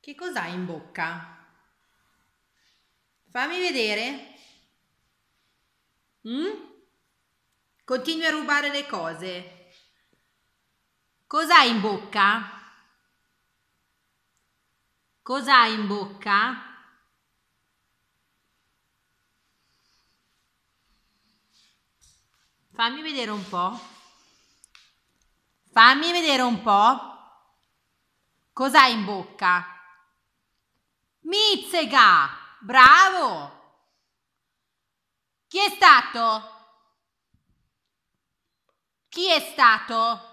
Che cos'hai in bocca? Fammi vedere. Mm? Continui a rubare le cose. Cos'hai in bocca? Cos'hai in bocca? Fammi vedere un po'. Fammi vedere un po'. Cos'hai in bocca? Mizzica! Bravo! Chi è stato? Chi è stato?